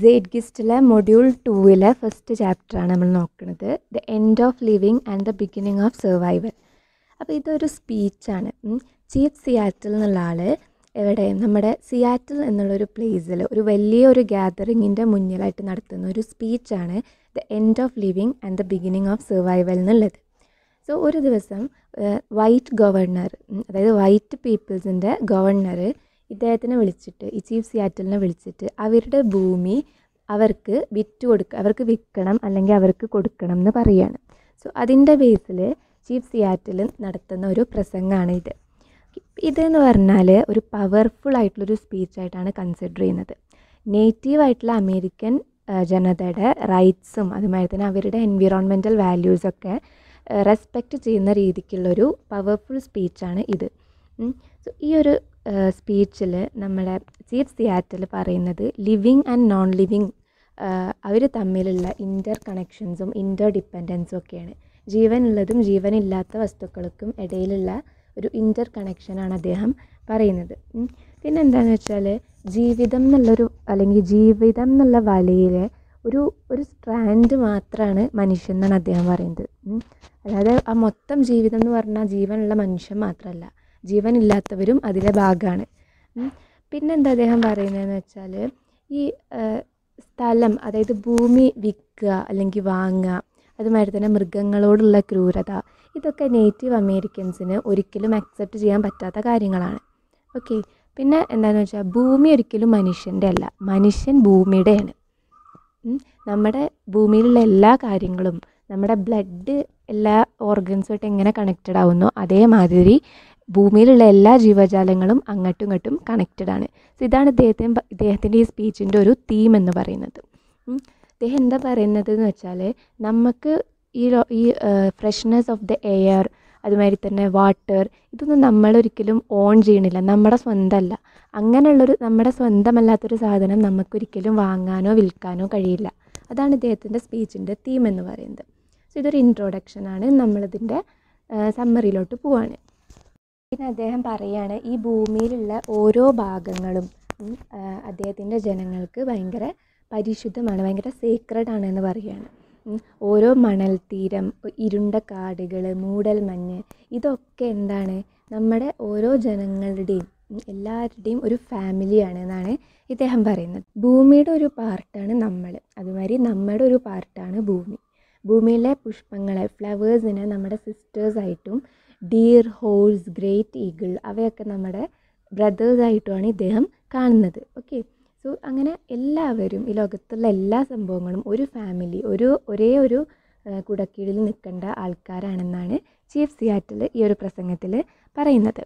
said ഗിസ്റ്റിലെ module ടൂവിലെ first ചാപ്റ്ററാണ് നമ്മൾ നോക്കുന്നത് the end of living and the beginning of survival അപ്പോൾ ഇതൊരു സ്പീച്ചാണ് ചീഫ് സിയാറ്റിൽ എന്നുള്ള ആൾ എവിടെ നമ്മുടെ സിയാറ്റിൽ എന്നുള്ളൊരു പ്ലേസിൽ ഒരു വലിയ ഒരു ഗ്യാതറിങ്ങിൻ്റെ മുന്നിലായിട്ട് നടത്തുന്ന ഒരു സ്പീച്ചാണ് the end of living and the beginning of survival എന്നുള്ളത് സോ ഒരു ദിവസം വൈറ്റ് ഗവർണർ അതായത് വൈറ്റ് പീപ്പിൾസിൻ്റെ ഗവർണർ ഇദ്ദേഹത്തിനെ വിളിച്ചിട്ട് ഈ ചീഫ് സിയാറ്റലിനെ വിളിച്ചിട്ട് അവരുടെ ഭൂമി അവർക്ക് വിറ്റ് കൊടുക്ക അവർക്ക് വിൽക്കണം അല്ലെങ്കിൽ അവർക്ക് കൊടുക്കണം എന്ന് പറയുകയാണ് സോ അതിൻ്റെ ബേസിൽ ചീഫ് സിയാറ്റിൽ നടത്തുന്ന ഒരു പ്രസംഗമാണ് ഇത് ഇതെന്ന് പറഞ്ഞാൽ ഒരു പവർഫുൾ ആയിട്ടുള്ളൊരു സ്പീച്ചായിട്ടാണ് കൺസിഡർ ചെയ്യുന്നത് നേറ്റീവ് ആയിട്ടുള്ള അമേരിക്കൻ ജനതയുടെ റൈറ്റ്സും അതുമാതിരി തന്നെ അവരുടെ എൻവിറോൺമെൻറ്റൽ വാല്യൂസൊക്കെ റെസ്പെക്റ്റ് ചെയ്യുന്ന രീതിക്കുള്ളൊരു പവർഫുൾ സ്പീച്ചാണ് ഇത് സോ ഈ ഒരു സ്പീച്ചിൽ നമ്മളെ ചീഫ് തിയാറ്ററിൽ പറയുന്നത് ലിവിങ് ആൻഡ് നോൺ ലിവിങ് അവർ തമ്മിലുള്ള ഇൻ്റർ കണക്ഷൻസും ഇൻ്റർ ഡിപ്പെൻഡൻസും ഒക്കെയാണ് ജീവനുള്ളതും ജീവനില്ലാത്ത വസ്തുക്കൾക്കും ഇടയിലുള്ള ഒരു ഇൻ്റർ കണക്ഷനാണ് അദ്ദേഹം പറയുന്നത് പിന്നെ എന്താണെന്ന് വെച്ചാൽ ജീവിതം എന്നുള്ളൊരു അല്ലെങ്കിൽ ജീവിതം എന്നുള്ള വലയിൽ ഒരു ഒരു സ്ട്രാൻഡ് മാത്രമാണ് മനുഷ്യൻ എന്നാണ് അദ്ദേഹം പറയുന്നത് അല്ലാതെ ആ മൊത്തം ജീവിതം എന്ന് പറഞ്ഞാൽ ജീവനുള്ള മനുഷ്യൻ മാത്രമല്ല ജീവനില്ലാത്തവരും അതിലെ ഭാഗമാണ് പിന്നെന്താ അദ്ദേഹം പറയുന്നതെന്ന് വെച്ചാൽ ഈ സ്ഥലം അതായത് ഭൂമി വിൽക്കുക അല്ലെങ്കിൽ വാങ്ങുക അതുമാതിരി തന്നെ മൃഗങ്ങളോടുള്ള ക്രൂരത ഇതൊക്കെ നേറ്റീവ് അമേരിക്കൻസിന് ഒരിക്കലും അക്സെപ്റ്റ് ചെയ്യാൻ പറ്റാത്ത കാര്യങ്ങളാണ് ഓക്കെ പിന്നെ എന്താണെന്ന് വെച്ചാൽ ഭൂമി ഒരിക്കലും മനുഷ്യൻ്റെ അല്ല മനുഷ്യൻ ഭൂമിയുടെയാണ് നമ്മുടെ ഭൂമിയിലുള്ള എല്ലാ കാര്യങ്ങളും നമ്മുടെ ബ്ലഡ് എല്ലാ ഓർഗൻസുമായിട്ട് എങ്ങനെ കണക്റ്റഡ് ആവുന്നോ അതേമാതിരി ഭൂമിയിലുള്ള എല്ലാ ജീവജാലങ്ങളും അങ്ങോട്ടും ഇങ്ങോട്ടും കണക്റ്റഡ് ആണ് സോ ഇതാണ് ഇദ്ദേഹത്തിൻ്റെ ഇദ്ദേഹത്തിൻ്റെ ഈ സ്പീച്ചിൻ്റെ ഒരു തീം എന്ന് പറയുന്നത് ഇദ്ദേഹം എന്താ പറയുന്നത് എന്ന് വെച്ചാൽ നമുക്ക് ഈ ഈ ഫ്രഷ്നെസ് ഓഫ് ദ എയർ അതുമാതിരി തന്നെ വാട്ടർ ഇതൊന്നും നമ്മളൊരിക്കലും ഓൺ ചെയ്യണില്ല നമ്മുടെ സ്വന്തമല്ല അങ്ങനെയുള്ളൊരു നമ്മുടെ സ്വന്തമല്ലാത്തൊരു സാധനം നമുക്കൊരിക്കലും വാങ്ങാനോ വിൽക്കാനോ കഴിയില്ല അതാണ് ഇദ്ദേഹത്തിൻ്റെ സ്പീച്ചിൻ്റെ തീം എന്ന് പറയുന്നത് സോ ഇതൊരു ഇൻട്രോഡക്ഷനാണ് നമ്മളിതിൻ്റെ സമ്മറിയിലോട്ട് പോവാണ് പിന്നെ അദ്ദേഹം പറയുകയാണ് ഈ ഭൂമിയിലുള്ള ഓരോ ഭാഗങ്ങളും അദ്ദേഹത്തിൻ്റെ ജനങ്ങൾക്ക് ഭയങ്കര പരിശുദ്ധമാണ് ഭയങ്കര സീക്രഡ് ആണ് എന്ന് പറയുകയാണ് ഓരോ തീരം ഇരുണ്ട കാടുകൾ മൂടൽ മഞ്ഞ് ഇതൊക്കെ എന്താണ് നമ്മുടെ ഓരോ ജനങ്ങളുടെയും എല്ലാവരുടെയും ഒരു ഫാമിലിയാണ് എന്നാണ് ഇദ്ദേഹം പറയുന്നത് ഭൂമിയുടെ ഒരു പാർട്ടാണ് നമ്മൾ അതുമാതിരി നമ്മുടെ ഒരു പാർട്ടാണ് ഭൂമി ഭൂമിയിലെ പുഷ്പങ്ങളെ ഫ്ലവേഴ്സിനെ നമ്മുടെ സിസ്റ്റേഴ്സായിട്ടും ഡിയർ ഹോൾസ് ഗ്രേറ്റ് ഈഗിൾ അവയൊക്കെ നമ്മുടെ ബ്രദേഴ്സായിട്ടുമാണ് ഇദ്ദേഹം കാണുന്നത് ഓക്കെ സോ അങ്ങനെ എല്ലാവരും ഈ ലോകത്തുള്ള എല്ലാ സംഭവങ്ങളും ഒരു ഫാമിലി ഒരു ഒരേ ഒരു കുടക്കീഴിൽ നിൽക്കേണ്ട ആൾക്കാരാണെന്നാണ് ചീഫ് സിയാറ്റിൽ ഈ ഒരു പ്രസംഗത്തിൽ പറയുന്നത്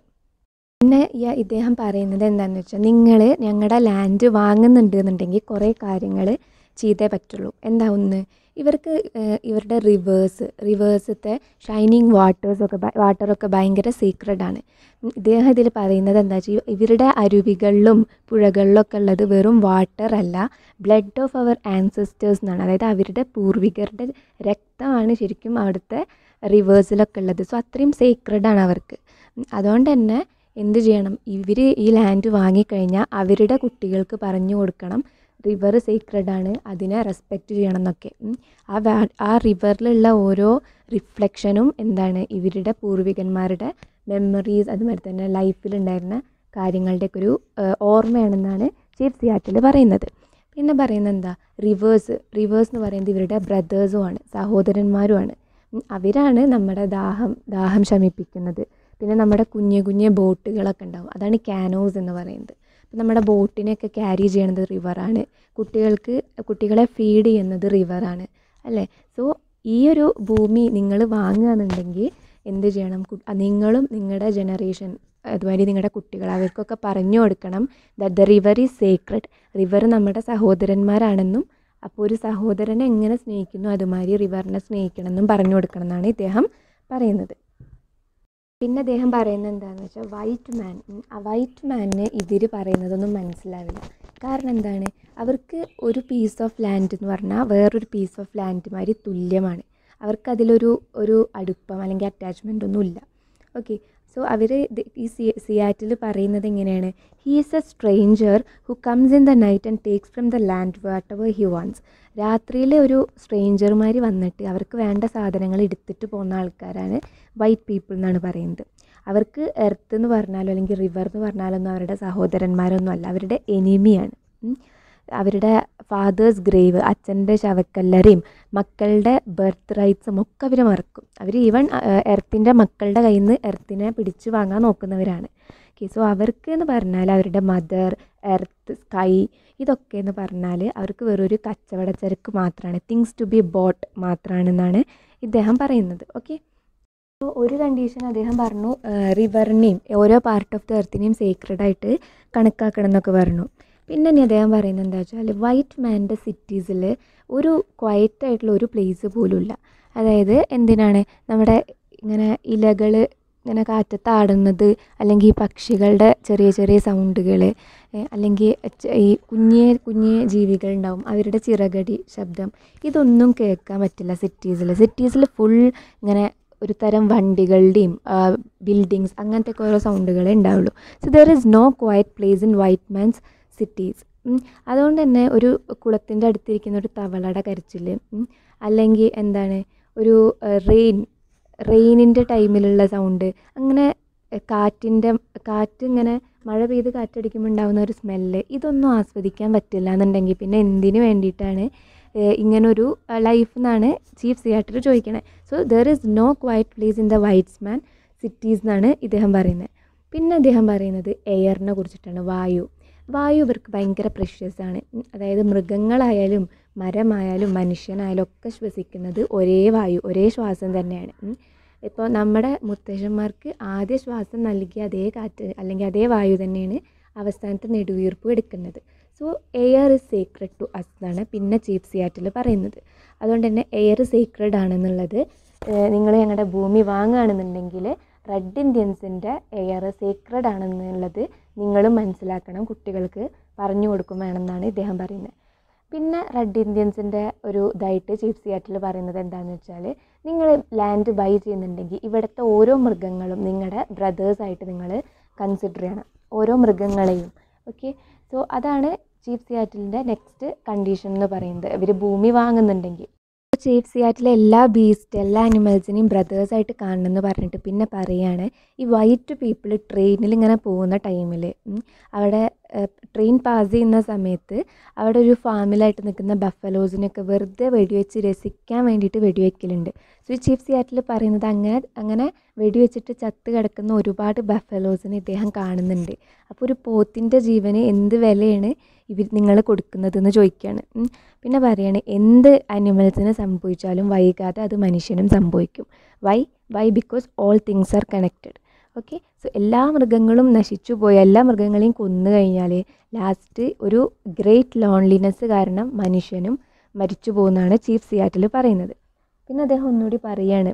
പിന്നെ ഈ ഇദ്ദേഹം പറയുന്നത് എന്താണെന്ന് വെച്ചാൽ നിങ്ങൾ ഞങ്ങളുടെ ലാൻഡ് വാങ്ങുന്നുണ്ട് എന്നുണ്ടെങ്കിൽ കുറേ കാര്യങ്ങൾ ചെയ്തേ പറ്റുള്ളൂ എന്താ ഒന്ന് ഇവർക്ക് ഇവരുടെ റിവേഴ്സ് റിവേഴ്സത്തെ ഷൈനിങ് വാട്ടേഴ്സൊക്കെ വാട്ടറൊക്കെ ഭയങ്കര ആണ് ഇദ്ദേഹം ഇതിൽ പറയുന്നത് എന്താ വെച്ചാൽ ഇവരുടെ അരുവികളിലും പുഴകളിലൊക്കെ ഉള്ളത് വെറും വാട്ടർ അല്ല ബ്ലഡ് ഓഫ് അവർ ആൻസസ്റ്റേഴ്സ് എന്നാണ് അതായത് അവരുടെ പൂർവികരുടെ രക്തമാണ് ശരിക്കും അവിടുത്തെ റിവേഴ്സിലൊക്കെ ഉള്ളത് സോ അത്രയും സീക്രഡാണ് അവർക്ക് അതുകൊണ്ട് തന്നെ എന്ത് ചെയ്യണം ഇവർ ഈ ലാൻഡ് വാങ്ങിക്കഴിഞ്ഞാൽ അവരുടെ കുട്ടികൾക്ക് പറഞ്ഞു കൊടുക്കണം റിവർ സീക്രഡാണ് അതിനെ റെസ്പെക്റ്റ് ചെയ്യണം എന്നൊക്കെ ആ വാ ആ റിവറിലുള്ള ഓരോ റിഫ്ലക്ഷനും എന്താണ് ഇവരുടെ പൂർവികന്മാരുടെ മെമ്മറീസ് അതുമാതിരി തന്നെ ലൈഫിലുണ്ടായിരുന്ന കാര്യങ്ങളുടെയൊക്കെ ഒരു ഓർമ്മയാണെന്നാണ് ചീഫ് സിയാറ്റിൽ പറയുന്നത് പിന്നെ പറയുന്നത് എന്താ റിവേഴ്സ് റിവേഴ്സ് എന്ന് പറയുന്നത് ഇവരുടെ ബ്രദേഴ്സുമാണ് സഹോദരന്മാരുമാണ് അവരാണ് നമ്മുടെ ദാഹം ദാഹം ശമിപ്പിക്കുന്നത് പിന്നെ നമ്മുടെ കുഞ്ഞു കുഞ്ഞു ബോട്ടുകളൊക്കെ ഉണ്ടാവും അതാണ് ക്യാനോസ് എന്ന് പറയുന്നത് അപ്പം നമ്മുടെ ബോട്ടിനെയൊക്കെ ക്യാരി ചെയ്യണത് റിവറാണ് കുട്ടികൾക്ക് കുട്ടികളെ ഫീഡ് ചെയ്യുന്നത് റിവറാണ് അല്ലേ സോ ഈ ഒരു ഭൂമി നിങ്ങൾ വാങ്ങുകയാണെന്നുണ്ടെങ്കിൽ എന്ത് ചെയ്യണം നിങ്ങളും നിങ്ങളുടെ ജനറേഷൻ അതുമാതിരി നിങ്ങളുടെ കുട്ടികൾ അവർക്കൊക്കെ പറഞ്ഞു കൊടുക്കണം that the river is secret river നമ്മുടെ സഹോദരന്മാരാണെന്നും അപ്പോൾ ഒരു സഹോദരനെ എങ്ങനെ സ്നേഹിക്കുന്നു അതുമാതിരി റിവറിനെ സ്നേഹിക്കണം എന്നും പറഞ്ഞു കൊടുക്കണം എന്നാണ് ഇദ്ദേഹം പറയുന്നത് പിന്നെ അദ്ദേഹം പറയുന്നത് എന്താണെന്ന് വെച്ചാൽ വൈറ്റ് മാൻ വൈറ്റ് മാനിന് ഇവർ പറയുന്നതൊന്നും മനസ്സിലാവില്ല കാരണം എന്താണ് അവർക്ക് ഒരു പീസ് ഓഫ് ലാൻഡ് എന്ന് പറഞ്ഞാൽ വേറൊരു പീസ് ഓഫ് ലാൻഡ് മാതിരി തുല്യമാണ് അവർക്ക് അതിലൊരു ഒരു അടുപ്പം അല്ലെങ്കിൽ അറ്റാച്ച്മെൻ്റ് ഒന്നുമില്ല ഓക്കെ സോ അവർ ഈ സി സിയാറ്റിൽ പറയുന്നത് എങ്ങനെയാണ് he is a stranger who comes in the night and takes from the land whatever he wants രാത്രിയിൽ ഒരു സ്ട്രേഞ്ചർമാർ വന്നിട്ട് അവർക്ക് വേണ്ട സാധനങ്ങൾ എടുത്തിട്ട് പോകുന്ന ആൾക്കാരാണ് വൈറ്റ് പീപ്പിൾ എന്നാണ് പറയുന്നത് അവർക്ക് എർത്ത് എന്ന് പറഞ്ഞാലോ അല്ലെങ്കിൽ റിവർ എന്ന് പറഞ്ഞാലൊന്നും അവരുടെ സഹോദരന്മാരൊന്നും അല്ല അവരുടെ എനിമിയാണ് അവരുടെ ഫാദേഴ്സ് ഗ്രേവ് അച്ഛൻ്റെ ശവക്കല്ലറയും മക്കളുടെ ബർത്ത് റൈറ്റ്സും ഒക്കെ അവർ മറക്കും അവർ ഈവൻ എർത്തിൻ്റെ മക്കളുടെ കയ്യിൽ നിന്ന് എർത്തിനെ പിടിച്ചു വാങ്ങാൻ നോക്കുന്നവരാണ് ഓക്കെ സോ അവർക്ക് എന്ന് പറഞ്ഞാൽ അവരുടെ മദർ എർത്ത് സ്കൈ ഇതൊക്കെ എന്ന് പറഞ്ഞാൽ അവർക്ക് വെറൊരു കച്ചവട ചരക്ക് മാത്രമാണ് തിങ്സ് ടു ബി ബോട്ട് മാത്രമാണെന്നാണ് ഇദ്ദേഹം പറയുന്നത് ഓക്കെ അപ്പോൾ ഒരു കണ്ടീഷൻ അദ്ദേഹം പറഞ്ഞു റിവറിനെയും ഓരോ പാർട്ട് ഓഫ് ദി എർത്തിനെയും സീക്രഡ് ആയിട്ട് കണക്കാക്കണം എന്നൊക്കെ പറഞ്ഞു പിന്നെ ഇനി അദ്ദേഹം പറയുന്നത് എന്താ വെച്ചാൽ വൈറ്റ് മാൻ്റെ സിറ്റീസിൽ ഒരു ക്വയറ്റായിട്ടുള്ള ഒരു പ്ലേസ് പോലുമില്ല അതായത് എന്തിനാണ് നമ്മുടെ ഇങ്ങനെ ഇലകൾ ഇങ്ങനെ കാറ്റത്താടുന്നത് അല്ലെങ്കിൽ ഈ പക്ഷികളുടെ ചെറിയ ചെറിയ സൗണ്ടുകൾ അല്ലെങ്കിൽ ഈ കുഞ്ഞേ കുഞ്ഞേ ജീവികളുണ്ടാവും അവരുടെ ചിറകടി ശബ്ദം ഇതൊന്നും കേൾക്കാൻ പറ്റില്ല സിറ്റീസിൽ സിറ്റീസിൽ ഫുൾ ഇങ്ങനെ ഒരു തരം വണ്ടികളുടെയും ബിൽഡിങ്സ് അങ്ങനത്തെ ഓരോ സൗണ്ടുകളേ ഉണ്ടാവുള്ളൂ so there is no quiet place in white man's cities അതുകൊണ്ട് തന്നെ ഒരു കുളത്തിൻ്റെ അടുത്തിരിക്കുന്ന ഒരു തവളയുടെ കരച്ചിൽ അല്ലെങ്കിൽ എന്താണ് ഒരു റെയിൻ റെയിനിൻ്റെ ടൈമിലുള്ള സൗണ്ട് അങ്ങനെ കാറ്റിൻ്റെ ഇങ്ങനെ മഴ പെയ്ത് കാറ്റടിക്കുമ്പോൾ ഉണ്ടാകുന്ന ഒരു സ്മെല്ല് ഇതൊന്നും ആസ്വദിക്കാൻ പറ്റില്ല എന്നുണ്ടെങ്കിൽ പിന്നെ എന്തിനു വേണ്ടിയിട്ടാണ് ഇങ്ങനൊരു ലൈഫ് എന്നാണ് ചീഫ് സിയാട്ടർ ചോദിക്കണേ so there is no quiet place in the whites man cities എന്നാണ് ഇദ്ദേഹം പറയുന്നത് പിന്നെ അദ്ദേഹം പറയുന്നത് എയറിനെ കുറിച്ചിട്ടാണ് വായു വായു ഇവർക്ക് ഭയങ്കര പ്രഷ്യസ് ആണ് അതായത് മൃഗങ്ങളായാലും മരമായാലും മനുഷ്യനായാലും ഒക്കെ ശ്വസിക്കുന്നത് ഒരേ വായു ഒരേ ശ്വാസം തന്നെയാണ് ഇപ്പോൾ നമ്മുടെ മുത്തശ്ശന്മാർക്ക് ആദ്യ ശ്വാസം നൽകിയ അതേ കാറ്റ് അല്ലെങ്കിൽ അതേ വായു തന്നെയാണ് അവസാനത്തെ നെടുവീർപ്പ് എടുക്കുന്നത് so air is sacred to us എന്നാണ് പിന്നെ ചീഫ് സിയാറ്റിൽ പറയുന്നത് അതുകൊണ്ട് തന്നെ എയർ സീക്രഡ് ആണെന്നുള്ളത് നിങ്ങൾ ഞങ്ങളുടെ ഭൂമി വാങ്ങുകയാണെന്നുണ്ടെങ്കിൽ റെഡ് ഇന്ത്യൻസിൻ്റെ എയർ സീക്രഡ് ആണെന്നുള്ളത് നിങ്ങളും മനസ്സിലാക്കണം കുട്ടികൾക്ക് പറഞ്ഞു കൊടുക്കും വേണമെന്നാണ് ഇദ്ദേഹം പറയുന്നത് പിന്നെ റെഡ് ഇന്ത്യൻസിൻ്റെ ഒരു ഇതായിട്ട് ചീഫ് സിയാറ്റിൽ പറയുന്നത് എന്താണെന്ന് വെച്ചാൽ നിങ്ങൾ ലാൻഡ് ബൈ ചെയ്യുന്നുണ്ടെങ്കിൽ ഇവിടുത്തെ ഓരോ മൃഗങ്ങളും നിങ്ങളുടെ ബ്രദേഴ്സായിട്ട് നിങ്ങൾ കൺസിഡർ ചെയ്യണം ഓരോ മൃഗങ്ങളെയും ഓക്കെ സോ അതാണ് ചീഫ് സിയാറ്റിലിൻ്റെ നെക്സ്റ്റ് കണ്ടീഷൻ എന്ന് പറയുന്നത് ഇവർ ഭൂമി വാങ്ങുന്നുണ്ടെങ്കിൽ ചീഫ് സിയാറ്റിലെ എല്ലാ ബീസ്റ്റ് എല്ലാ അനിമൽസിനെയും ബ്രദേഴ്സായിട്ട് കാണണമെന്ന് പറഞ്ഞിട്ട് പിന്നെ പറയുകയാണ് ഈ വൈറ്റ് പീപ്പിൾ ട്രെയിനിൽ ഇങ്ങനെ പോകുന്ന ടൈമിൽ അവിടെ ട്രെയിൻ പാസ് ചെയ്യുന്ന സമയത്ത് അവിടെ ഒരു ഫാമിലായിട്ട് നിൽക്കുന്ന ബഫലോസിനൊക്കെ വെറുതെ വെടിവെച്ച് രസിക്കാൻ വേണ്ടിയിട്ട് വെടിവെക്കലുണ്ട് സോ ഈ ചീഫ് സിയാറ്റിൽ പറയുന്നത് അങ്ങനെ അങ്ങനെ വെടിവെച്ചിട്ട് ചത്ത് കിടക്കുന്ന ഒരുപാട് ബഫലോസിനെ ഇദ്ദേഹം കാണുന്നുണ്ട് അപ്പോൾ ഒരു പോത്തിൻ്റെ ജീവന് എന്ത് വിലയാണ് ഇവർ നിങ്ങൾ കൊടുക്കുന്നതെന്ന് ചോദിക്കുകയാണ് പിന്നെ പറയാണ് എന്ത് അനിമൽസിന് സംഭവിച്ചാലും വൈകാതെ അത് മനുഷ്യനും സംഭവിക്കും why why because all things are connected okay so എല്ലാ മൃഗങ്ങളും നശിച്ചു പോയി എല്ലാ മൃഗങ്ങളെയും കൊന്നു കഴിഞ്ഞാൽ ലാസ്റ്റ് ഒരു ഗ്രേറ്റ് ലോൺലിനെസ് കാരണം മനുഷ്യനും മരിച്ചു പോകുന്നതാണ് ചീഫ് സിയാറ്റിൽ പറയുന്നത് പിന്നെ അദ്ദേഹം ഒന്നുകൂടി പറയാണ്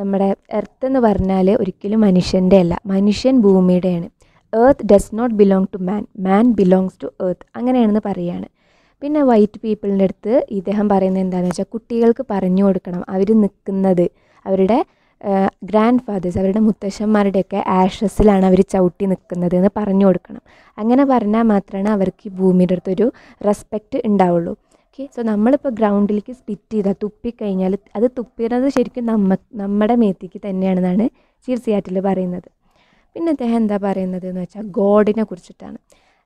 നമ്മുടെ എർത്ത് എന്ന് പറഞ്ഞാൽ ഒരിക്കലും മനുഷ്യൻ്റെ അല്ല മനുഷ്യൻ ഭൂമിയുടെയാണ് earth does not belong to man man belongs to earth അങ്ങനെയാണെന്ന് പറയുകയാണ് പിന്നെ വൈറ്റ് പീപ്പിളിൻ്റെ അടുത്ത് ഇദ്ദേഹം പറയുന്നത് എന്താണെന്ന് വെച്ചാൽ കുട്ടികൾക്ക് പറഞ്ഞു കൊടുക്കണം അവർ നിൽക്കുന്നത് അവരുടെ ഗ്രാൻഡ് ഫാദേഴ്സ് അവരുടെ മുത്തശ്ശന്മാരുടെയൊക്കെ ആഷസിലാണ് അവർ ചവിട്ടി നിൽക്കുന്നത് എന്ന് പറഞ്ഞു കൊടുക്കണം അങ്ങനെ പറഞ്ഞാൽ മാത്രമാണ് അവർക്ക് ഈ ഭൂമിയുടെ അടുത്തൊരു റെസ്പെക്റ്റ് ഉണ്ടാവുള്ളൂ ഓക്കെ സോ നമ്മളിപ്പോൾ ഗ്രൗണ്ടിലേക്ക് സ്പിറ്റ് ചെയ്താൽ തുപ്പിക്കഴിഞ്ഞാൽ അത് തുപ്പിടുന്നത് ശരിക്കും നമ്മ നമ്മുടെ മേത്തിക്ക് തന്നെയാണെന്നാണ് ചീഫ് സിയാറ്റിൽ പറയുന്നത് പിന്നെ അദ്ദേഹം എന്താ പറയുന്നത് എന്ന് വെച്ചാൽ ഗോഡിനെ കുറിച്ചിട്ടാണ്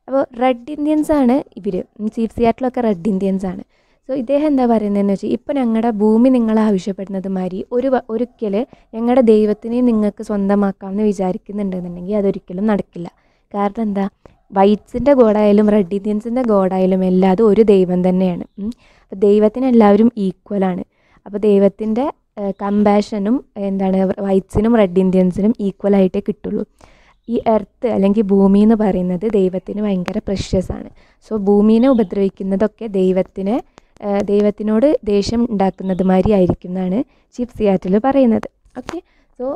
അപ്പോൾ റെഡ് ഇന്ത്യൻസാണ് ഇവർ ചീഫ് സിയാറ്റിലൊക്കെ റെഡ് ഇന്ത്യൻസാണ് സോ ഇദ്ദേഹം എന്താ പറയുന്നതെന്ന് വെച്ചാൽ ഇപ്പം ഞങ്ങളുടെ ഭൂമി നിങ്ങൾ ആവശ്യപ്പെടുന്നത് മാതിരി ഒരു ഒരിക്കൽ ഞങ്ങളുടെ ദൈവത്തിനെ നിങ്ങൾക്ക് സ്വന്തമാക്കാമെന്ന് വിചാരിക്കുന്നുണ്ടെന്നുണ്ടെങ്കിൽ അതൊരിക്കലും നടക്കില്ല കാരണം എന്താ വൈറ്റ്സിൻ്റെ ഗോഡായാലും റെഡ് ഇന്ത്യൻസിൻ്റെ ഗോഡായാലും എല്ലാതും ഒരു ദൈവം തന്നെയാണ് അപ്പോൾ ദൈവത്തിന് എല്ലാവരും ഈക്വലാണ് അപ്പോൾ ദൈവത്തിൻ്റെ കമ്പാഷനും എന്താണ് വൈറ്റ്സിനും റെഡ് ഇന്ത്യൻസിനും ഈക്വലായിട്ടേ കിട്ടുള്ളൂ ഈ എർത്ത് അല്ലെങ്കിൽ ഭൂമി എന്ന് പറയുന്നത് ദൈവത്തിന് ഭയങ്കര പ്രഷ്യസാണ് സോ ഭൂമിനെ ഉപദ്രവിക്കുന്നതൊക്കെ ദൈവത്തിനെ ദൈവത്തിനോട് ദേഷ്യം ഉണ്ടാക്കുന്നത് മാതിരി ആയിരിക്കും എന്നാണ് ചീഫ് സിയാറ്റിൽ പറയുന്നത് ഓക്കെ സോ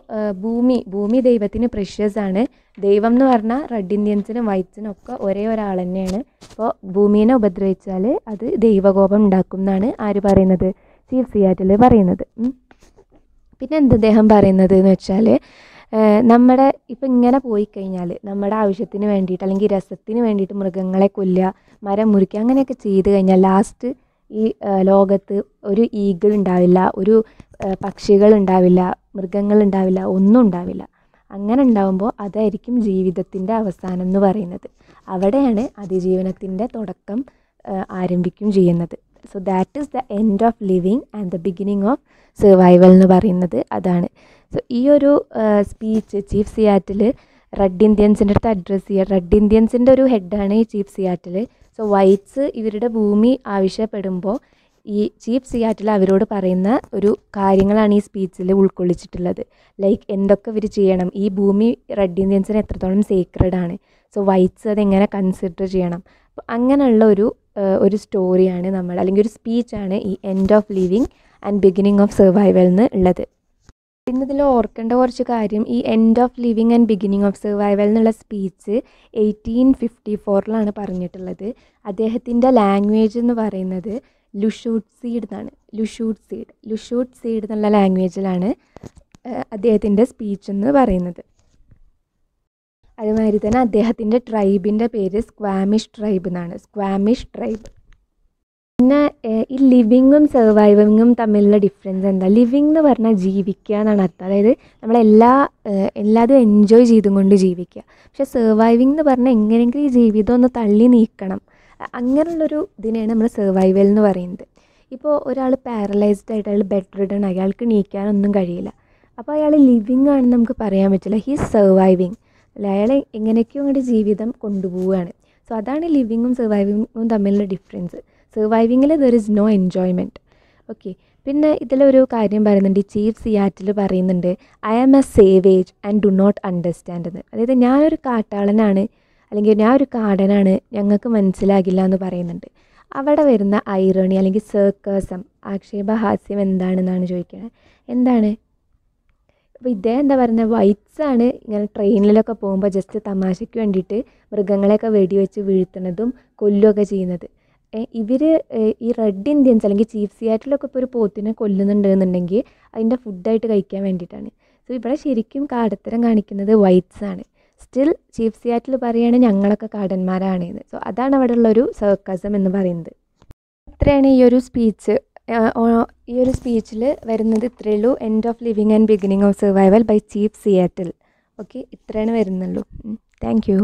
ഭൂമി ഭൂമി ദൈവത്തിന് പ്രഷ്യസ് ആണ് ദൈവം എന്ന് പറഞ്ഞാൽ റെഡ് ഇന്ത്യൻസിനും വൈറ്റ്സിനും ഒക്കെ ഒരേ ഒരാൾ തന്നെയാണ് അപ്പോൾ ഭൂമിയെ ഉപദ്രവിച്ചാൽ അത് ദൈവകോപം ഉണ്ടാക്കും എന്നാണ് ആര് പറയുന്നത് ചീഫ് സിയാറ്റിൽ പറയുന്നത് പിന്നെ എന്ത് അദ്ദേഹം പറയുന്നത് എന്ന് വെച്ചാൽ നമ്മുടെ ഇപ്പം ഇങ്ങനെ പോയി കഴിഞ്ഞാൽ നമ്മുടെ ആവശ്യത്തിന് വേണ്ടിയിട്ട് അല്ലെങ്കിൽ രസത്തിന് വേണ്ടിയിട്ട് മൃഗങ്ങളെ കൊല്ലുക മരം മുറിക്കുക അങ്ങനെയൊക്കെ ചെയ്ത് കഴിഞ്ഞാൽ ലാസ്റ്റ് ഈ ലോകത്ത് ഒരു ഈഗിൾ ഉണ്ടാവില്ല ഒരു പക്ഷികൾ ഉണ്ടാവില്ല മൃഗങ്ങൾ ഉണ്ടാവില്ല ഒന്നും ഉണ്ടാവില്ല അങ്ങനെ ഉണ്ടാവുമ്പോൾ അതായിരിക്കും ജീവിതത്തിൻ്റെ അവസാനം എന്ന് പറയുന്നത് അവിടെയാണ് അതിജീവനത്തിൻ്റെ തുടക്കം ആരംഭിക്കും ചെയ്യുന്നത് so that is the end of living and the beginning of survival എന്ന് പറയുന്നത് അതാണ് സോ ഈ ഒരു സ്പീച്ച് ചീഫ് സിയാറ്റിൽ റെഡ് ഇന്ത്യൻസിൻ്റെ അടുത്ത് അഡ്രസ്സ് ചെയ്യുക റെഡ് ഇന്ത്യൻസിൻ്റെ ഒരു ഹെഡാണ് ഈ ചീഫ് സിയാറ്റിൽ സോ വൈറ്റ്സ് ഇവരുടെ ഭൂമി ആവശ്യപ്പെടുമ്പോൾ ഈ ചീഫ് സിയാറ്റിൽ അവരോട് പറയുന്ന ഒരു കാര്യങ്ങളാണ് ഈ സ്പീച്ചിൽ ഉൾക്കൊള്ളിച്ചിട്ടുള്ളത് ലൈക്ക് എന്തൊക്കെ ഇവർ ചെയ്യണം ഈ ഭൂമി റെഡ് ഇന്ത്യൻസിന് എത്രത്തോളം സീക്രഡ് ആണ് സോ വൈറ്റ്സ് അതെങ്ങനെ കൺസിഡർ ചെയ്യണം അപ്പോൾ അങ്ങനെയുള്ള ഒരു ഒരു സ്റ്റോറിയാണ് നമ്മൾ അല്ലെങ്കിൽ ഒരു സ്പീച്ചാണ് ഈ end of living and beginning of survival എന്ന് ഉള്ളത് പിന്നെ ഇതിൽ ഓർക്കേണ്ട കുറച്ച് കാര്യം ഈ end of living and beginning of survival എന്നുള്ള സ്പീച്ച് എയ്റ്റീൻ ഫിഫ്റ്റി ഫോറിലാണ് പറഞ്ഞിട്ടുള്ളത് അദ്ദേഹത്തിൻ്റെ ലാംഗ്വേജ് എന്ന് പറയുന്നത് ലുഷൂട്ട് സീഡ് എന്നാണ് ലുഷൂട്ട് സീഡ് ലുഷൂട്ട് സീഡ് എന്നുള്ള ലാംഗ്വേജിലാണ് അദ്ദേഹത്തിൻ്റെ സ്പീച്ച് എന്ന് പറയുന്നത് അതുമാതിരി തന്നെ അദ്ദേഹത്തിൻ്റെ ട്രൈബിൻ്റെ പേര് സ്ക്വാമിഷ് ട്രൈബ് എന്നാണ് സ്ക്വാമിഷ് ട്രൈബ് പിന്നെ ഈ ലിവിങ്ങും സർവൈവിങ്ങും തമ്മിലുള്ള ഡിഫറൻസ് എന്താ ലിവിങ് എന്ന് പറഞ്ഞാൽ ജീവിക്കുക എന്നാണ് അർത്ഥം അതായത് നമ്മളെല്ലാ എല്ലാതും എൻജോയ് ചെയ്തും കൊണ്ട് ജീവിക്കുക പക്ഷേ സർവൈവിങ് എന്ന് പറഞ്ഞാൽ എങ്ങനെയെങ്കിലും ഈ ജീവിതം ഒന്ന് തള്ളി നീക്കണം അങ്ങനെയുള്ളൊരു ഇതിനെയാണ് നമ്മൾ സർവൈവൽ എന്ന് പറയുന്നത് ഇപ്പോൾ ഒരാൾ പാരലൈസ്ഡ് ആയിട്ട് അയാൾ ബെഡ് റിഡൺ ആയി അയാൾക്ക് നീക്കാനൊന്നും കഴിയില്ല അപ്പോൾ അയാൾ ലിവിങ് ആണെന്ന് നമുക്ക് പറയാൻ പറ്റില്ല ഹീസ് സർവൈവിങ് അല്ല അയാൾ എങ്ങനെയൊക്കെയോ അങ്ങോട്ട് ജീവിതം കൊണ്ടുപോവുകയാണ് സോ അതാണ് ലിവിങ്ങും സർവൈവിങ്ങും തമ്മിലുള്ള ഡിഫറൻസ് സർവൈവിങ്ങിൽ there is no enjoyment okay പിന്നെ ഇതിലൊരു കാര്യം പറയുന്നുണ്ട് ഈ ചീഫ് സിയാറ്റിൽ പറയുന്നുണ്ട് I am a savage and do not understand എന്ന് അതായത് ഞാനൊരു കാട്ടാളനാണ് അല്ലെങ്കിൽ ഞാൻ ഒരു കാടനാണ് ഞങ്ങൾക്ക് മനസ്സിലാകില്ല എന്ന് പറയുന്നുണ്ട് അവിടെ വരുന്ന ഐറോണി അല്ലെങ്കിൽ സർക്കസം ആക്ഷേപഹാസ്യം എന്താണെന്നാണ് ചോദിക്കുന്നത് എന്താണ് അപ്പോൾ ഇദ്ദേഹം എന്താ പറയുന്നത് വൈറ്റ്സ് ആണ് ഇങ്ങനെ ട്രെയിനിലൊക്കെ പോകുമ്പോൾ ജസ്റ്റ് തമാശയ്ക്ക് വേണ്ടിയിട്ട് മൃഗങ്ങളെയൊക്കെ വെടിവെച്ച് വീഴ്ത്തുന്നതും കൊല്ലുമൊക്കെ ചെയ്യുന്നത് ഇവർ ഈ റെഡ് ഇന്ത്യൻസ് അല്ലെങ്കിൽ ചീഫ് സിയാറ്റിലൊക്കെ ഇപ്പോൾ ഒരു പോത്തിനെ കൊല്ലുന്നുണ്ട് എന്നുണ്ടെങ്കിൽ അതിൻ്റെ ഫുഡായിട്ട് കഴിക്കാൻ വേണ്ടിയിട്ടാണ് സോ ഇവിടെ ശരിക്കും കാടത്തരം കാണിക്കുന്നത് വൈറ്റ്സ് ആണ് സ്റ്റിൽ ചീഫ് സിയാറ്റിൽ പറയുകയാണ് ഞങ്ങളൊക്കെ കാടന്മാരാണ് എന്ന് സോ അതാണ് അവിടെ ഒരു സർക്കസം എന്ന് പറയുന്നത് ഇത്രയാണ് ഈ ഒരു സ്പീച്ച് ഈ ഒരു സ്പീച്ചിൽ വരുന്നത് ഇത്രയേ ഉള്ളൂ end of living and beginning of survival by chief Seattle okay ഇത്രയാണ് വരുന്നുള്ളൂ താങ്ക് യു